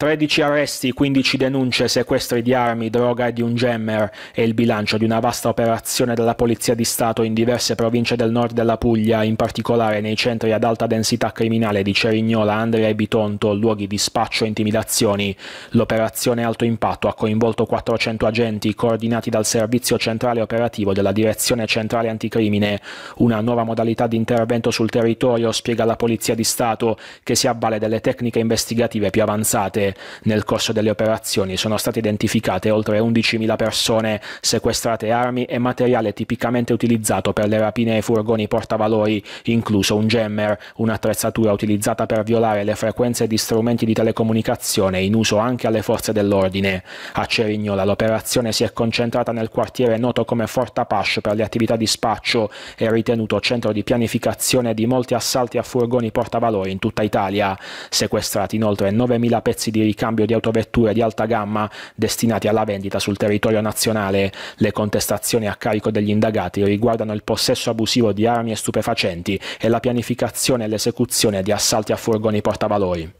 13 arresti, 15 denunce, sequestri di armi, droga e di un gemmer è il bilancio di una vasta operazione della Polizia di Stato in diverse province del nord della Puglia, in particolare nei centri ad alta densità criminale di Cerignola, Andria e Bitonto, luoghi di spaccio e intimidazioni. L'operazione alto impatto ha coinvolto 400 agenti coordinati dal Servizio Centrale Operativo della Direzione Centrale Anticrimine. Una nuova modalità di intervento sul territorio, spiega la Polizia di Stato, che si avvale delle tecniche investigative più avanzate nel corso delle operazioni. Sono state identificate oltre 11.000 persone sequestrate armi e materiale tipicamente utilizzato per le rapine ai furgoni portavalori, incluso un jammer, un'attrezzatura utilizzata per violare le frequenze di strumenti di telecomunicazione in uso anche alle forze dell'ordine. A Cerignola l'operazione si è concentrata nel quartiere noto come Forta Pascio per le attività di spaccio e ritenuto centro di pianificazione di molti assalti a furgoni portavalori in tutta Italia. Sequestrati inoltre 9.000 pezzi di di ricambio di autovetture di alta gamma destinati alla vendita sul territorio nazionale. Le contestazioni a carico degli indagati riguardano il possesso abusivo di armi e stupefacenti e la pianificazione e l'esecuzione di assalti a furgoni portavalori.